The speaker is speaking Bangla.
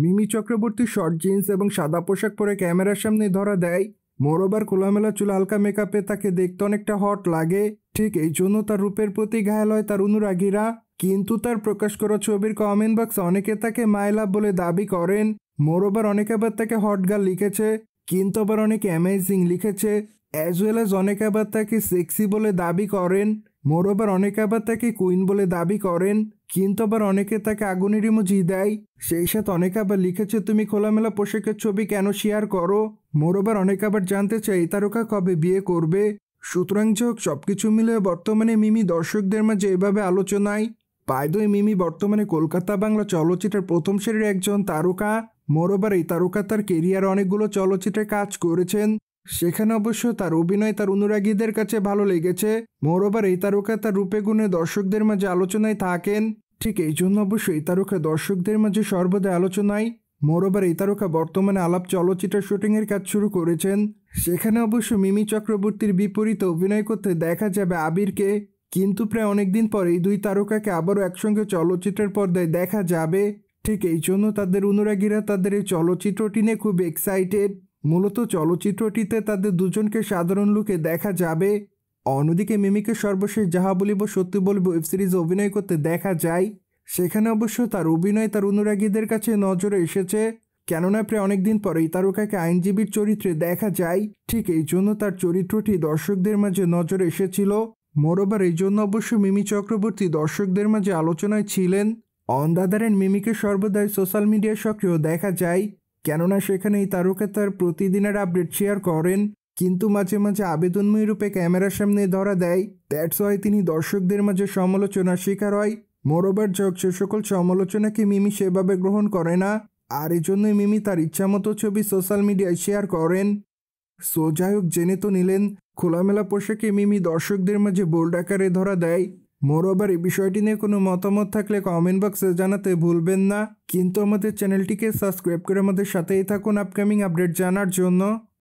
মিমি চক্রবর্তী শর্ট জিন্স এবং সাদা পোশাক পরে ক্যামেরার সামনে ধরা দেয় মোরবার খোলামেলা চুল হালকা মেকআপে তাকে দেখতে অনেকটা হট লাগে ঠিক এই জন্য তার রূপের প্রতি ঘায়াল হয় তার অনুরাগীরা কিন্তু তার প্রকাশ করা ছবির কমেন্ট বক্স অনেকে তাকে মায়লা বলে দাবি করেন মোরবার অনেকে আবার তাকে হট গার্ল লিখেছে কিন্তু আবার অনেকে অ্যামেজিং লিখেছে অ্যাজ ওয়েল অ্যাজ অনেকে আবার তাকে সেক্সি বলে দাবি করেন মোরবার অনেকে আবার তাকে কুইন বলে দাবি করেন কিন্তু আবার অনেকে তাকে আগুনের ইমোজি দেয় সেই সাথে অনেকে আবার লিখেছে তুমি খোলামেলা পোশাকের ছবি কেন শেয়ার করো মোরবার অনেক অনেকে আবার জানতে চাই তারকা কবে বিয়ে করবে সুতরাং যাক সব কিছু মিলে বর্তমানে মিমি দর্শকদের মাঝে এভাবে আলোচনায় পায়দই মিমি বর্তমানে কলকাতা বাংলা চলচ্চিত্রের প্রথম শ্রেণীর একজন তারকা মোরবার এই তারকা তার কেরিয়ার অনেকগুলো চলচ্চিত্রে কাজ করেছেন সেখানে অবশ্য তার অভিনয় তার অনুরাগীদের কাছে ভালো লেগেছে মোরবার এই তারকা তার রূপে গুণে দর্শকদের মাঝে আলোচনায় থাকেন ঠিক এই জন্য অবশ্য এই তারকা দর্শকদের মাঝে সর্বদা আলোচনায় মোরবার এই তারকা বর্তমানে আলাপ চলচ্চিত্র শুটিংয়ের কাজ শুরু করেছেন সেখানে অবশ্য মিমি চক্রবর্তীর বিপরীতে অভিনয় করতে দেখা যাবে আবিরকে কিন্তু প্রায় অনেকদিন পর এই দুই তারকাকে আবারও একসঙ্গে চলচ্চিত্রের পর্দায় দেখা যাবে ঠিক এই জন্য তাদের অনুরাগীরা তাদের এই চলচ্চিত্রটি নিয়ে খুব এক্সাইটেড মূলত চলচ্চিত্রটিতে তাদের দুজনকে সাধারণ লোকে দেখা যাবে অন্যদিকে মিমিকে সর্বশেষ যাহা বলিব সত্যি বলব ওয়েব সিরিজে অভিনয় করতে দেখা যায় সেখানে অবশ্য তার অভিনয় তার অনুরাগীদের কাছে নজরে এসেছে কেননা প্রায় অনেকদিন পরেই তারকাকে আইনজীবীর চরিত্রে দেখা যায় ঠিক এই জন্য তার চরিত্রটি দর্শকদের মাঝে নজরে এসেছিল মোরবার এই জন্য অবশ্য মিমি চক্রবর্তী দর্শকদের মাঝে আলোচনায় ছিলেন অন্দাদারেন মিমিকে সর্বদাই সোশ্যাল মিডিয়ায় সক্রিয় দেখা যায় কেননা সেখানে এই তারকা তার প্রতিদিনের আপডেট শেয়ার করেন কিন্তু মাঝে মাঝে আবেদনময় রূপে ক্যামেরার সামনে ধরা দেয় দ্যাটস হয় তিনি দর্শকদের মাঝে সমালোচনার শিকার হয় মোরোবার যোগ সে সকল সমালোচনাকে মিমি সেভাবে গ্রহণ করে না আর এজন্যই মিমি তার ইচ্ছামতো ছবি সোশ্যাল মিডিয়ায় শেয়ার করেন হোক জেনে তো নিলেন খোলামেলা পোশাকে মিমি দর্শকদের মাঝে বোল্ড আকারে ধরা দেয় মোরোবার এই বিষয়টি নিয়ে কোনো মতামত থাকলে কমেন্ট বক্সে জানাতে ভুলবেন না কিন্তু আমাদের চ্যানেলটিকে সাবস্ক্রাইব করে আমাদের সাথেই থাকুন আপকামিং আপডেট জানার জন্য